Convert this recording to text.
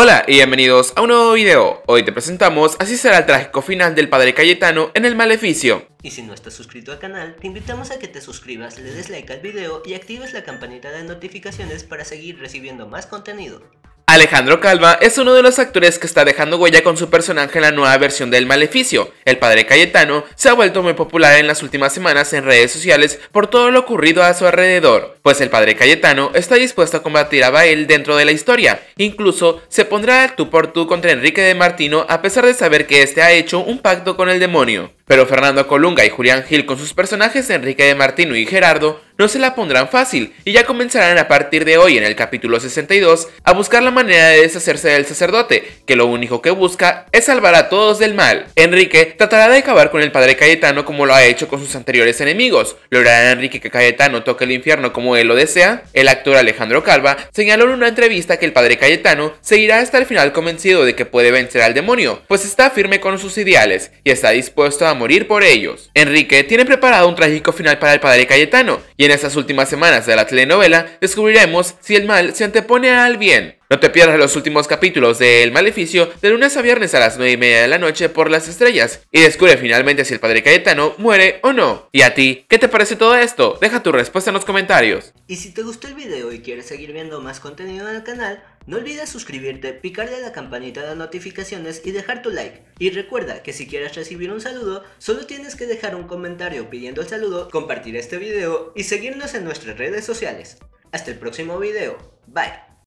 Hola y bienvenidos a un nuevo video. Hoy te presentamos así será el trágico final del padre Cayetano en el maleficio. Y si no estás suscrito al canal, te invitamos a que te suscribas, le des like al video y actives la campanita de notificaciones para seguir recibiendo más contenido. Alejandro Calva es uno de los actores que está dejando huella con su personaje en la nueva versión del Maleficio. El padre Cayetano se ha vuelto muy popular en las últimas semanas en redes sociales por todo lo ocurrido a su alrededor, pues el padre Cayetano está dispuesto a combatir a Bael dentro de la historia. Incluso se pondrá tú por tú contra Enrique de Martino a pesar de saber que este ha hecho un pacto con el demonio. Pero Fernando Colunga y Julián Gil con sus personajes Enrique de Martino y Gerardo no se la pondrán fácil y ya comenzarán a partir de hoy en el capítulo 62 a buscar la manera de deshacerse del sacerdote, que lo único que busca es salvar a todos del mal. Enrique tratará de acabar con el padre Cayetano como lo ha hecho con sus anteriores enemigos. ¿Logrará Enrique que Cayetano toque el infierno como él lo desea? El actor Alejandro Calva señaló en una entrevista que el padre Cayetano seguirá hasta el final convencido de que puede vencer al demonio, pues está firme con sus ideales y está dispuesto a morir por ellos. Enrique tiene preparado un trágico final para el padre Cayetano y en estas últimas semanas de la telenovela descubriremos si el mal se antepone al bien no te pierdas los últimos capítulos de El Maleficio de lunes a viernes a las 9 y media de la noche por las estrellas y descubre finalmente si el padre Cayetano muere o no. ¿Y a ti? ¿Qué te parece todo esto? Deja tu respuesta en los comentarios. Y si te gustó el video y quieres seguir viendo más contenido en el canal, no olvides suscribirte, picarle a la campanita de notificaciones y dejar tu like. Y recuerda que si quieres recibir un saludo, solo tienes que dejar un comentario pidiendo el saludo, compartir este video y seguirnos en nuestras redes sociales. Hasta el próximo video. Bye.